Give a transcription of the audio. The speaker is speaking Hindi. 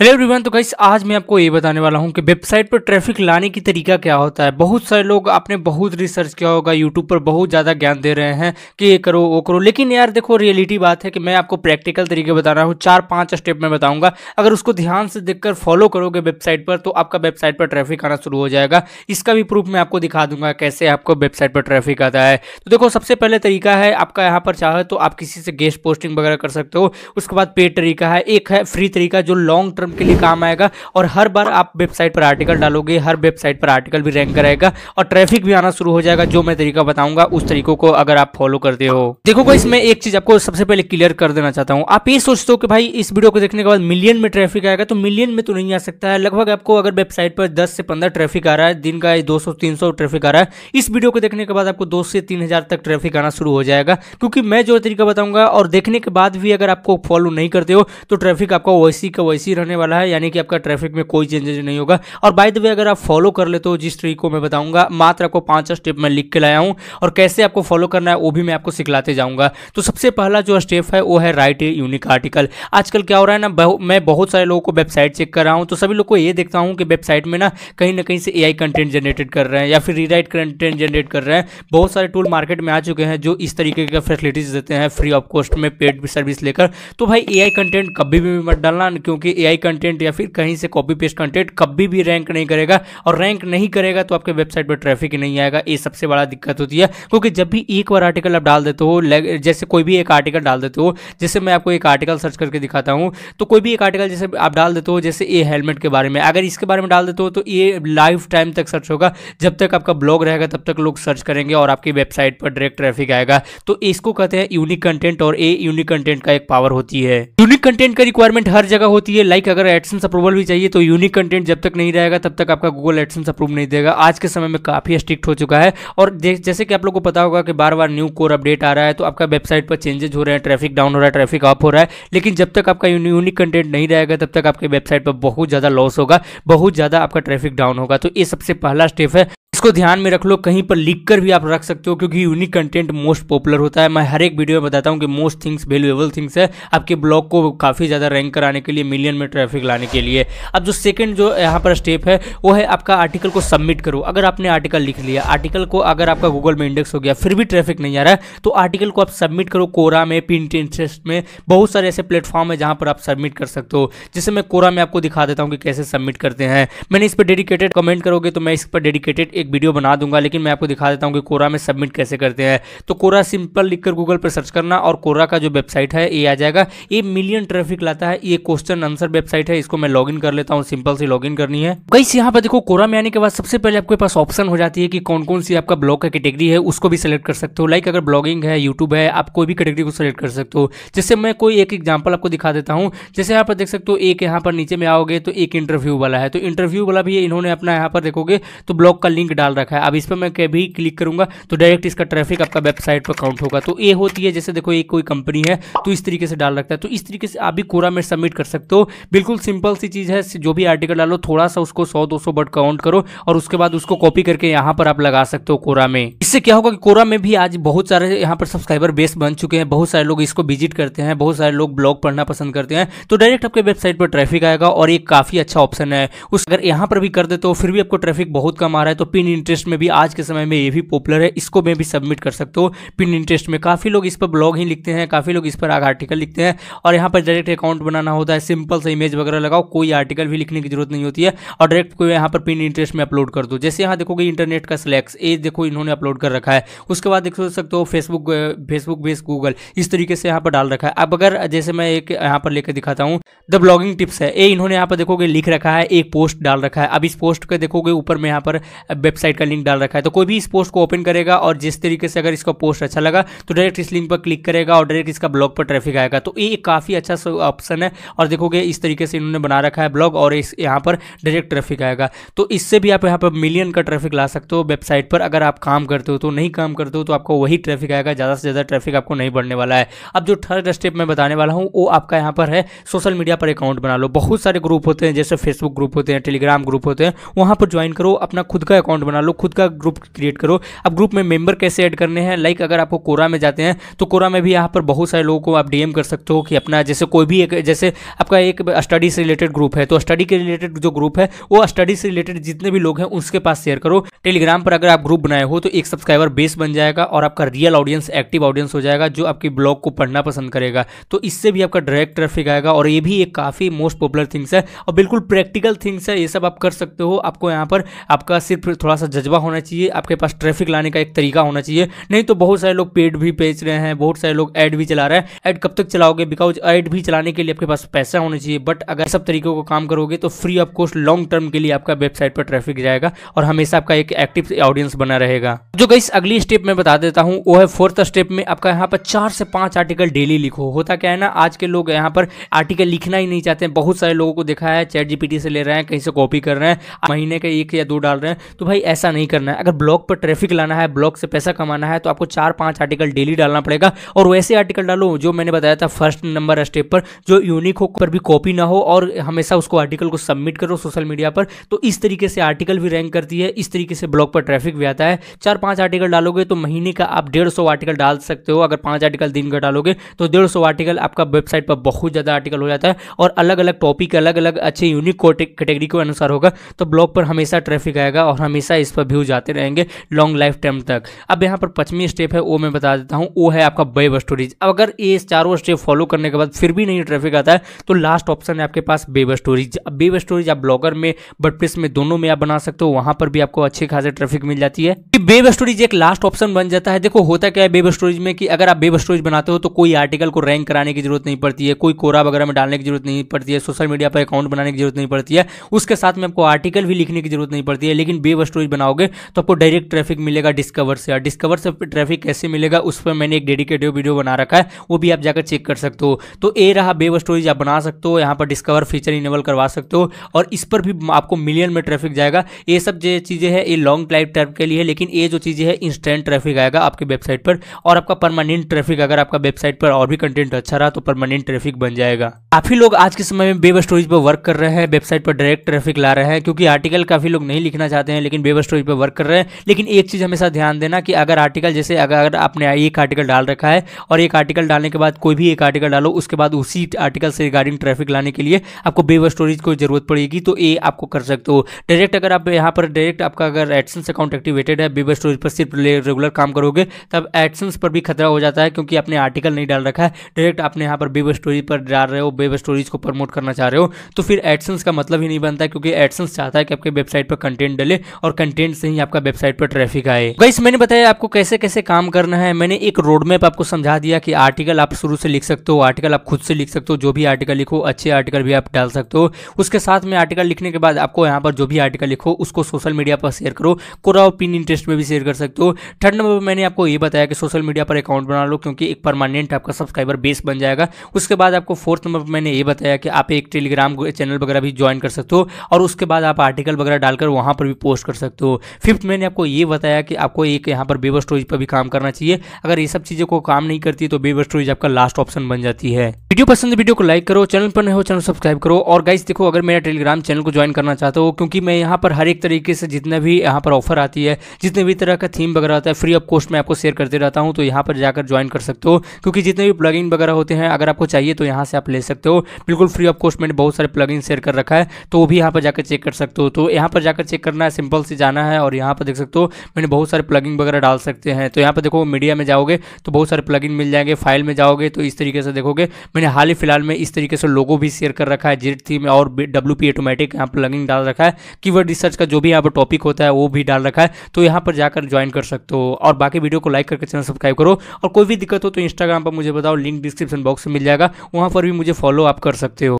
हेलो एवरीवन तो गाइस आज मैं आपको ये बताने वाला हूँ कि वेबसाइट पर ट्रैफिक लाने की तरीका क्या होता है बहुत सारे लोग आपने बहुत रिसर्च किया होगा यूट्यूब पर बहुत ज़्यादा ज्ञान दे रहे हैं कि ये करो वो करो लेकिन यार देखो रियलिटी बात है कि मैं आपको प्रैक्टिकल तरीके बता रहा हूँ चार पाँच स्टेप में बताऊँगा अगर उसको ध्यान से देख फॉलो करोगे वेबसाइट पर तो आपका वेबसाइट पर ट्रैफिक आना शुरू हो जाएगा इसका भी प्रूफ मैं आपको दिखा दूंगा कैसे आपको वेबसाइट पर ट्रैफिक आता है तो देखो सबसे पहले तरीका है आपका यहाँ पर चाहे तो आप किसी से गेस्ट पोस्टिंग वगैरह कर सकते हो उसके बाद पेड तरीका है एक है फ्री तरीका जो लॉन्ग टर्म प्लेटफॉर्म के लिए काम आएगा और हर बार आप वेबसाइट पर आर्टिकल डालोगे हर वेबसाइट पर आर्टिकल भी रैंक कराएगा और ट्रैफिक भी आना शुरू हो जाएगा जो मैं तरीका बताऊंगा उस तरीकों को अगर आप फॉलो करते हो देखो गाइस मैं एक चीज आपको सबसे पहले क्लियर कर देना चाहता हूँ आप ये सोचते हो कि भाई इस वीडियो को देखने के बाद मिलियन में ट्रैफिक आएगा तो मिलियन में तो नहीं आ सकता है लगभग आपको अगर वेबसाइट पर दस से पंद्रह ट्रैफिक आ रहा है दिन का दो सौ ट्रैफिक आ रहा है इस वीडियो को देखने के बाद आपको दो से तीन तक ट्रैफिक आना शुरू हो जाएगा क्योंकि मैं जो तरीका बताऊंगा और देखने के बाद भी अगर आपको फॉलो नहीं करते हो तो ट्रैफिक आपका वैसी का वैसी रहने वाला है यानी कि आपका ट्रैफिक में कोई चेंजेज नहीं होगा और बाय द वे अगर आप फॉलो कर लेते हो जिस ट्री में बताऊंगा मात्र आपको पांच स्टेप मैं लिख के लाया हूं और कैसे आपको फॉलो करना है वो भी मैं आपको सिखलाते जाऊंगा तो सबसे पहला जो स्टेप है वो है राइट यूनिक आर्टिकल आजकल क्या हो रहा है ना मैं बहुत सारे लोगों को वेबसाइट चेक कर रहा हूँ तो सभी लोग को ये देखता हूँ कि वेबसाइट में ना कहीं ना कहीं से ए कंटेंट जनरेटेड कर रहे हैं या फिर रीराइट कंटेंट जनरेट कर रहे हैं बहुत सारे टूल मार्केट में आ चुके हैं जो इस तरीके के फैसिलिटीज़ देते हैं फ्री ऑफ कॉस्ट में पेड सर्विस लेकर तो भाई ए कंटेंट कभी भी मत डालना क्योंकि ए कंटेंट कंटेंट या फिर कहीं से कॉपी पेस्ट कंटेंट कभी भी रैंक नहीं करेगा और रैंक नहीं करेगा तो आपके वेबसाइट पर ट्रैफिक नहीं आएगा ये सबसे बड़ा दिक्कत होती है क्योंकि जब भी एक बार आर्टिकल आप डाल देते हो जैसे कोई भी एक आर्टिकल डाल देते हो जैसे मैं आपको एक आर्टिकल सर्च करके दिखाता हूँ तो कोई भी एक आर्टिकल जैसे आप डाल देते हो जैसे ये हेलमेट के बारे में अगर इसके बारे में डाल देते हो तो ये लाइफ टाइम तक सर्च होगा जब तक आपका ब्लॉग रहेगा तब तक लोग सर्च करेंगे और आपकी वेबसाइट पर डायरेक्ट ट्रैफिक आएगा तो इसको कहते हैं यूनिक कंटेंट और ए यूनिक कंटेंट का एक पावर होती है यूनिक कंटेंट का रिक्वायरमेंट हर जगह होती है लाइक अगर अगर एडसेंस अप्रूवल भी चाहिए तो यूनिक कंटेंट जब तक नहीं रहेगा तब तक आपका गूगल एडसेंस अप्रूव नहीं देगा आज के समय में काफ़ी स्ट्रिक्ट हो चुका है और जैसे कि आप लोग को पता होगा कि बार बार न्यू कोर अपडेट आ रहा है तो आपका वेबसाइट पर चेंजेस हो रहे हैं ट्रैफिक डाउन हो रहा है ट्रैफिक अप हो रहा है लेकिन जब तक आपका यूनिक कंटेंट नहीं रहेगा तब तक आपकी वेबसाइट पर बहुत ज़्यादा लॉस होगा बहुत ज़्यादा आपका ट्रैफिक डाउन होगा तो ये सबसे पहला स्टेप है इसको ध्यान में रख लो कहीं पर लिख कर भी आप रख सकते हो क्योंकि यूनिक कंटेंट मोस्ट पॉपुलर होता है मैं हर एक वीडियो में बताता हूँ कि मोस्ट थिंग्स वैल्यूएबल थिंग्स है आपके ब्लॉग को काफ़ी ज़्यादा रैंक कराने के लिए मिलियन में ट्रैफिक लाने के लिए अब जो सेकेंड जो यहाँ पर स्टेप है वो है आपका आर्टिकल को सबमिट करो अगर आपने आर्टिकल लिख लिया आर्टिकल को अगर आपका गूगल में इंडेक्स हो गया फिर भी ट्रैफिक नहीं आ रहा है तो आर्टिकल को आप सबमिट करो कोरा में पिंटेस्ट में बहुत सारे ऐसे प्लेटफॉर्म है जहाँ पर आप सबमिट कर सकते हो जैसे मैं कोरा में आपको दिखा देता हूँ कि कैसे सबमिट करते हैं मैंने इस पर डेडिकेटेड कमेंट करोगे तो मैं इस पर डेडिकेटेड एक वीडियो बना दूंगा लेकिन मैं आपको दिखा देता हूँ कि कोरा में सबमिट कैसे करते हैं तो कोरा सिंपल लिखकर गूगल पर सर्च करना और कोरा का जो वेबसाइट है ये आ जाएगा ये मिलियन ट्रैफिक लाता है ये क्वेश्चन आंसर वेबसाइट है इसको मैं लॉगिन कर लेता हूँ सिंपल से लॉगिन करनी है कई यहाँ पर देखो कोरा में आने के बाद सबसे पहले आपके पास ऑप्शन हो जाती है कि कौन कौन सी आपका ब्लॉग का कैटेगरी है उसको भी सिलेक्ट कर सकते हो लाइक अगर ब्लॉगिंग है यूट्यूब है आप कोई भी कैटेगरी को सिलेक्ट कर सकते हो जैसे मैं कोई एक एग्जाम्पल आपको दिखा देता हूँ जैसे यहाँ पर देख सकते हो एक यहाँ पर नीचे में आओगे तो एक इंटरव्यू वाला है तो इंटरव्यू वाला भी इन्होंने अपना यहाँ पर देखोगे तो ब्लॉग का लिंक डाल रखा है अब इस पर मैं कभी क्लिक करूंगा तो डायरेक्ट इसका ट्रैफिक आपका वेबसाइट पर काउंट होगा तो ये होती है जैसे देखो ये कोई कंपनी है तो इस तरीके से डाल रखता है तो इस तरीके से आप भी कोरा में सबमिट कर सकते हो बिल्कुल सिंपल सी चीज़ है जो भी आर्टिकल डालो थोड़ा सा उसको सौ दो सौ वर्ड काउंट करो और उसके बाद उसको कॉपी करके यहाँ पर आप लगा सकते हो कोरा में इससे क्या होगा कि कोरा में भी आज बहुत सारे यहाँ पर सब्सक्राइबर बेस बन चुके हैं बहुत सारे लोग इसको विजिट करते हैं बहुत सारे लोग ब्लॉग पढ़ना पसंद करते हैं तो डायरेक्ट आपके वेबसाइट पर ट्रैफिक आएगा और ये काफ़ी अच्छा ऑप्शन है उस अगर यहाँ पर भी कर देते हो फिर भी आपको ट्रैफिक बहुत कम आ रहा है तो पिन इंटरेस्ट में भी आज के समय में ये भी पॉपुलर है इसको मैं भी सबमिट कर सकते हो पिन इंटरेस्ट में काफ़ी लोग इस पर ब्लॉग ही लिखते हैं काफ़ी लोग इस पर आग आर्टिकल लिखते हैं और यहाँ पर डायरेक्ट अकाउंट बनाना होता है सिंपल सा इमेज वगैरह लगाओ कोई आर्टिकल भी लिखने की जरूरत नहीं होती है और डायरेक्ट कोई यहाँ पर पिन इंटरेस्ट में अपलोड कर दो जैसे यहाँ देखोगे इंटरनेट का सिलेक्स ये देखो इन्होंने अपलोड कर रखा है उसके बाद देख सकते हो फेसबुक फेसबुक बेस गूगल इस तरीके से यहाँ पर डाल रखा है अब अगर जैसे मैं एक यहाँ पर लेकर दिखाता हूँ द ब्लॉगिंग टिप्स है ए इन्होंने यहाँ पर देखोगे लिख रखा है एक पोस्ट डाल रखा है अब इस पोस्ट के देखोगे ऊपर में यहाँ पर वेब वेबसाइट का लिंक डाल रखा है तो कोई भी इस पोस्ट को ओपन करेगा और जिस तरीके से अगर इसका पोस्ट अच्छा लगा तो डायरेक्ट इस लिंक पर क्लिक करेगा और डायरेक्ट इसका ब्लॉग पर ट्रैफिक आएगा तो ये काफ़ी अच्छा ऑप्शन है और देखोगे इस तरीके से इन्होंने बना रखा है ब्लॉग और इस यहाँ पर डायरेक्ट ट्रैफिक आएगा तो इससे भी आप यहाँ पर मिलियन का ट्रैफिक ला सकते हो वेबसाइट पर अगर आप काम करते हो तो नहीं काम करते हो तो आपको वही ट्रैफिक आएगा ज़्यादा से ज़्यादा ट्रैफिक आपको नहीं बढ़ने वाला है अब जो थर्ड स्टेप मैं बताने वाला हूँ वो आपका यहाँ पर है सोशल मीडिया पर अकाउंट बना लो बहुत सारे ग्रुप होते हैं जैसे फेसबुक ग्रुप होते हैं टेलीग्राम ग्रुप होते हैं वहाँ पर ज्वाइन करो अपना खुद का अकाउंट बना लो खुद का ग्रुप क्रिएट करो अब ग्रुप में मेंबर कैसे ऐड करने हैं लाइक अगर आपको कोरा में जाते हैं तो कोरा में भी यहाँ पर बहुत सारे लोगों को आप डीएम कर सकते हो कि अपना जैसे कोई भी एक जैसे आपका एक स्टडी से रिलेटेड ग्रुप है तो स्टडी के रिलेटेड जो ग्रुप है वो स्टडी से रिलेटेड जितने भी लोग हैं उसके पास शेयर करो टेलीग्राम पर अगर आप ग्रुप बनाए हो तो एक सब्सक्राइबर बेस बन जाएगा और आपका रियल ऑडियंस एक्टिव ऑडियंस हो जाएगा जो आपके ब्लॉग को पढ़ना पसंद करेगा तो इससे भी आपका डायरेक्ट ट्रैफिक आएगा और ये भी एक काफ़ी मोस्ट पॉपुलर थिंग्स है और बिल्कुल प्रैक्टिकल थिंग्स है ये सब आप कर सकते हो आपको यहाँ पर आपका सिर्फ थोड़ा थोड़ा सा जज्बा होना चाहिए आपके पास ट्रैफिक लाने का एक तरीका होना चाहिए नहीं तो बहुत सारे लोग पेड भी बेच रहे हैं बहुत सारे लोग ऐड भी चला रहे हैं ऐड कब तक चलाओगे बिकॉज ऐड भी चलाने के लिए आपके पास पैसा होना चाहिए बट अगर सब तरीकों को काम करोगे तो free of cost long term के लिए आपका वेबसाइट पर ट्रैफिक जाएगा और हमेशा आपका एक एक्टिव ऑडियंस बना रहेगा जो गई अगली स्टेप में बता देता हूँ वो है फोर्थ स्टेप में आपका यहाँ पर चार से पांच आर्टिकल डेली लिखो होता क्या है ना आज के लोग यहाँ पर आर्टिकल लिखना ही नहीं चाहते बहुत सारे लोगों को देखा है चैट जीपीटी से ले रहे हैं कहीं से कॉपी कर रहे हैं महीने के एक या दो डाल रहे हैं तो भाई भाई ऐसा नहीं करना है अगर ब्लॉग पर ट्रैफिक लाना है ब्लॉग से पैसा कमाना है तो आपको चार पांच आर्टिकल डेली डालना पड़ेगा और वैसे आर्टिकल डालो जो मैंने बताया था फर्स्ट नंबर स्टेप पर जो यूनिक हो पर भी कॉपी ना हो और हमेशा उसको आर्टिकल को सबमिट करो सोशल मीडिया पर तो इस तरीके से आर्टिकल भी रैंक करती है इस तरीके से ब्लॉग पर ट्रैफिक भी आता है चार पांच आर्टिकल डालोगे तो महीने का आप डेढ़ सौ आर्टिकल डाल सकते हो अगर पांच आर्टिकल दिन का डालोगे तो डेढ़ सौ आर्टिकल आपका वेबसाइट पर बहुत ज़्यादा आर्टिकल हो जाता है और अलग अलग टॉपिक अलग अलग अच्छे यूनिक कैटेगरी के अनुसार होगा तो ब्लॉग पर हमेशा ट्रैफिक आएगा और हमेशा हमेशा इस पर व्यूज आते रहेंगे लॉन्ग लाइफ टाइम तक अब यहाँ पर पचवीं स्टेप है वो मैं बता देता हूँ वो है आपका वेब स्टोरेज अगर ये चारों स्टेप फॉलो करने के बाद फिर भी नहीं ट्रैफिक आता है तो लास्ट ऑप्शन है आपके पास वेब स्टोरेज अब वेब स्टोरेज आप ब्लॉगर में बट में दोनों में आप बना सकते हो वहाँ पर भी आपको अच्छे खासी ट्रैफिक मिल जाती है कि वेब स्टोरेज एक लास्ट ऑप्शन बन जाता है देखो होता क्या है वेब स्टोरेज में कि अगर आप वेब स्टोरेज बनाते हो तो कोई आर्टिकल को रैंक कराने की जरूरत नहीं पड़ती है कोई कोरा वगैरह में डालने की जरूरत नहीं पड़ती है सोशल मीडिया पर अकाउंट बनाने की जरूरत नहीं पड़ती है उसके साथ में आपको आर्टिकल भी लिखने की जरूरत नहीं पड़ती है लेकिन वेब स्टोरेज क्रूज बनाओगे तो आपको डायरेक्ट ट्रैफिक मिलेगा डिस्कवर से और डिस्कवर से ट्रैफिक कैसे मिलेगा उस पर मैंने एक डेडिकेटेड वीडियो बना रखा है वो भी आप जाकर चेक कर सकते हो तो ए रहा बेव स्टोरेज आप बना सकते हो यहाँ पर डिस्कवर फीचर इनेबल करवा सकते हो और इस पर भी आपको मिलियन में ट्रैफिक जाएगा ये सब जो चीज़ें हैं ये लॉन्ग लाइफ टाइप के लिए लेकिन ये जो चीज़ें हैं इंस्टेंट ट्रैफिक आएगा आपकी वेबसाइट पर और आपका परमानेंट ट्रैफिक अगर आपका वेबसाइट पर और भी कंटेंट अच्छा रहा तो परमानेंट ट्रैफिक बन जाएगा काफ़ी लोग आज के समय में वेब स्टोरीज पर वर्क कर रहे हैं वेबसाइट पर डायरेक्ट ट्रैफिक ला रहे हैं क्योंकि आर्टिकल काफ़ी लोग नहीं लिखना चाहते हैं लेकिन वेबर स्टोरेज पर वर्क कर रहे हैं लेकिन एक चीज़ हमेशा ध्यान देना कि अगर आर्टिकल जैसे अगर अगर आपने एक आर्टिकल डाल रखा है और एक आर्टिकल डालने के बाद कोई भी एक आर्टिकल डालो उसके बाद उसी आर्टिकल से रिगार्डिंग ट्रैफिक लाने के लिए आपको वेबर स्टोरेज को जरूरत पड़ेगी तो ये आपको कर सकते हो डायरेक्ट अगर आप यहाँ पर डायरेक्ट आपका अगर एडसेंस अकाउंट एक्टिवेटेड है वेबर स्टोरेज पर सिर्फ रेगुलर काम करोगे तब एडसेंस पर भी खतरा हो जाता है क्योंकि आपने आर्टिकल नहीं डाल रखा है डायरेक्ट आपने यहाँ पर वेबर स्टोरेज पर डाल रहे हो वेबर स्टोरीज को प्रमोट करना चाह रहे हो तो फिर एडसेंस का मतलब ही नहीं बनता क्योंकि एडसेंस चाहता है कि आपके वेबसाइट पर कंटेंट डले और कंटेंट से ही आपका वेबसाइट पर ट्रैफिक आए गाइस मैंने बताया आपको कैसे कैसे काम करना है मैंने एक रोड मैप आपको समझा दिया कि आर्टिकल आप शुरू से लिख सकते हो आर्टिकल आप खुद से लिख सकते हो जो भी आर्टिकल लिखो अच्छे आर्टिकल भी आप डाल सकते हो उसके साथ में आर्टिकल लिखने के बाद आपको यहाँ पर जो भी आर्टिकल लिखो उसको सोशल मीडिया पर शेयर करो कोरा पिन इंटरेस्ट में भी शेयर कर सकते हो थर्ड नंबर पर मैंने आपको ये बताया कि सोशल मीडिया पर अकाउंट बना लो क्योंकि एक परमानेंट आपका सब्सक्राइबर बेस बन जाएगा उसके बाद आपको फोर्थ नंबर पर मैंने ये बताया कि आप एक टेलीग्राम चैनल वगैरह भी ज्वाइन कर सकते हो और उसके बाद आप आर्टिकल वगैरह डालकर वहां पर भी पोस्ट कर सकते हो सकते हो फिफ्थ मैंने आपको ये बताया कि आपको एक यहाँ पर बेबर स्टोरेज पर भी काम करना चाहिए अगर ये सब चीज़ों को काम नहीं करती तो बेबर स्टोरेज आपका लास्ट ऑप्शन बन जाती है वीडियो पसंद वीडियो को लाइक करो चैनल पर नहीं हो चैनल सब्सक्राइब करो और गाइज देखो अगर मेरा टेलीग्राम चैनल को ज्वाइन करना चाहते हो क्योंकि मैं यहाँ पर हर एक तरीके से जितना भी यहाँ पर ऑफर आती है जितने भी तरह का थीम वगैरह आता है फ्री ऑफ कॉस्ट में आपको शेयर करते रहता हूँ तो यहाँ पर जाकर ज्वाइन कर सकते हो क्योंकि जितने भी प्लगइन वगैरह होते हैं अगर आपको चाहिए तो यहाँ से आप ले सकते हो बिल्कुल फ्री ऑफ कॉस्ट मैंने बहुत सारे प्लगइन शेयर कर रखा है तो वो भी यहाँ पर जाकर चेक कर सकते हो तो यहाँ पर जाकर चेक करना है सिंपल सी जाना है और यहाँ पर देख सकते हो मैंने बहुत सारे प्लगिंग वगैरह डाल सकते हैं तो यहाँ पर देखो मीडिया में जाओगे तो बहुत सारे प्लगिंग मिल जाएंगे फाइल में जाओगे तो इस तरीके से देखोगे मैंने हाल ही फिलहाल में इस तरीके से लोगों भी शेयर कर रखा है जेड थीम और डब्ल्यू पी ऑटोमेटिक यहाँ पर लगिंग डाल रखा है कीवर्ड रिसर्च का जो भी यहाँ पर टॉपिक होता है वो भी डाल रखा है तो यहाँ पर जाकर ज्वाइन कर सकते हो और बाकी वीडियो को लाइक करके चैनल सब्सक्राइब करो और कोई भी दिक्कत हो तो इंस्टाग्राम पर मुझे बताओ लिंक डिस्क्रिप्शन बॉक्स में मिल जाएगा वहाँ पर भी मुझे फॉलो आप कर सकते हो